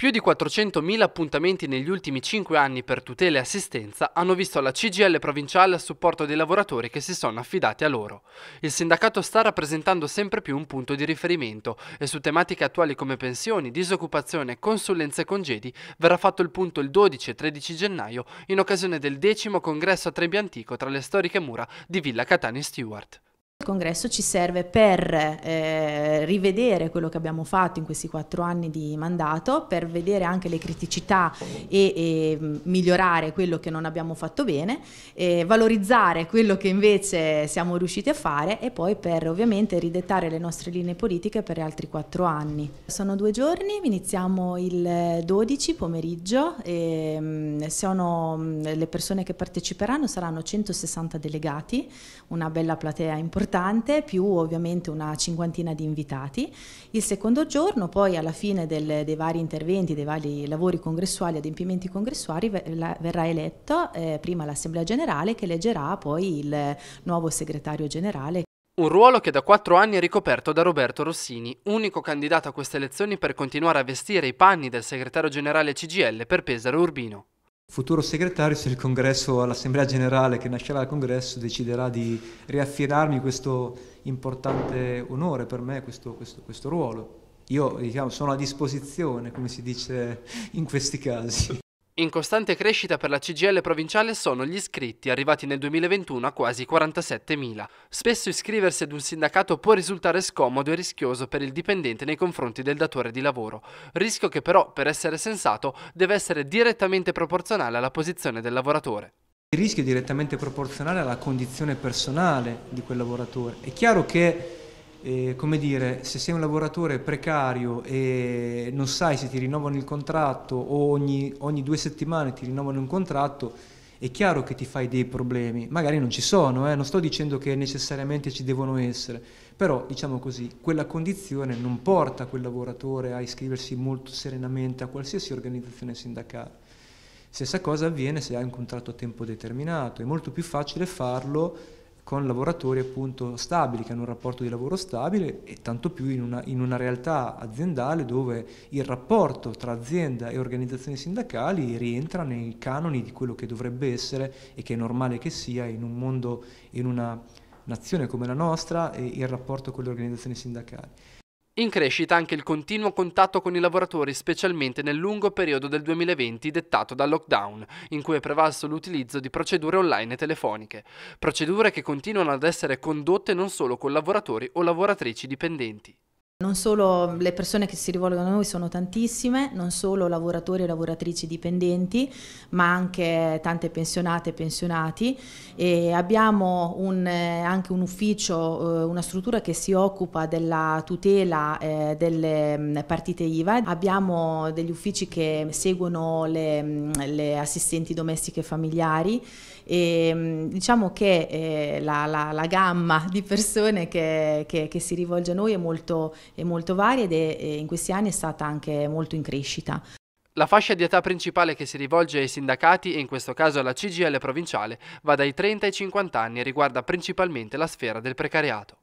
Più di 400.000 appuntamenti negli ultimi 5 anni per tutela e assistenza hanno visto la CGL provinciale a supporto dei lavoratori che si sono affidati a loro. Il sindacato sta rappresentando sempre più un punto di riferimento e su tematiche attuali come pensioni, disoccupazione, consulenze e congedi verrà fatto il punto il 12 e 13 gennaio in occasione del decimo congresso a Antico tra le storiche mura di Villa Catani Stewart. Il congresso ci serve per eh, rivedere quello che abbiamo fatto in questi quattro anni di mandato, per vedere anche le criticità e, e mm, migliorare quello che non abbiamo fatto bene, eh, valorizzare quello che invece siamo riusciti a fare e poi per ovviamente ridettare le nostre linee politiche per altri quattro anni. Sono due giorni, iniziamo il 12 eh, pomeriggio, e, mm, sono, mm, le persone che parteciperanno saranno 160 delegati, una bella platea importante importante, più ovviamente una cinquantina di invitati. Il secondo giorno, poi alla fine del, dei vari interventi, dei vari lavori congressuali, adempimenti congressuali, verrà eletto eh, prima l'Assemblea Generale che eleggerà poi il nuovo segretario generale. Un ruolo che da quattro anni è ricoperto da Roberto Rossini, unico candidato a queste elezioni per continuare a vestire i panni del segretario generale CGL per Pesaro Urbino futuro segretario se il congresso, l'assemblea generale che nascerà al congresso deciderà di riaffirarmi questo importante onore per me, questo, questo, questo ruolo. Io diciamo, sono a disposizione, come si dice in questi casi. In costante crescita per la CGL provinciale sono gli iscritti, arrivati nel 2021 a quasi 47.000. Spesso iscriversi ad un sindacato può risultare scomodo e rischioso per il dipendente nei confronti del datore di lavoro, rischio che però, per essere sensato, deve essere direttamente proporzionale alla posizione del lavoratore. Il rischio è direttamente proporzionale alla condizione personale di quel lavoratore. È chiaro che eh, come dire, se sei un lavoratore precario e non sai se ti rinnovano il contratto o ogni, ogni due settimane ti rinnovano un contratto, è chiaro che ti fai dei problemi, magari non ci sono, eh? non sto dicendo che necessariamente ci devono essere, però diciamo così, quella condizione non porta quel lavoratore a iscriversi molto serenamente a qualsiasi organizzazione sindacale. Stessa cosa avviene se hai un contratto a tempo determinato, è molto più facile farlo con lavoratori appunto stabili, che hanno un rapporto di lavoro stabile e tanto più in una, in una realtà aziendale dove il rapporto tra azienda e organizzazioni sindacali rientra nei canoni di quello che dovrebbe essere e che è normale che sia in un mondo, in una nazione come la nostra e il rapporto con le organizzazioni sindacali. In crescita anche il continuo contatto con i lavoratori, specialmente nel lungo periodo del 2020 dettato dal lockdown, in cui è prevalso l'utilizzo di procedure online e telefoniche, procedure che continuano ad essere condotte non solo con lavoratori o lavoratrici dipendenti. Non solo le persone che si rivolgono a noi sono tantissime, non solo lavoratori e lavoratrici dipendenti, ma anche tante pensionate e pensionati. E abbiamo un, eh, anche un ufficio, eh, una struttura che si occupa della tutela eh, delle mm, partite IVA. Abbiamo degli uffici che seguono le, mm, le assistenti domestiche familiari e mm, diciamo che la, la, la gamma di persone che, che, che si rivolge a noi è molto è molto varie ed è, in questi anni è stata anche molto in crescita. La fascia di età principale che si rivolge ai sindacati, e in questo caso alla CGL provinciale, va dai 30 ai 50 anni e riguarda principalmente la sfera del precariato.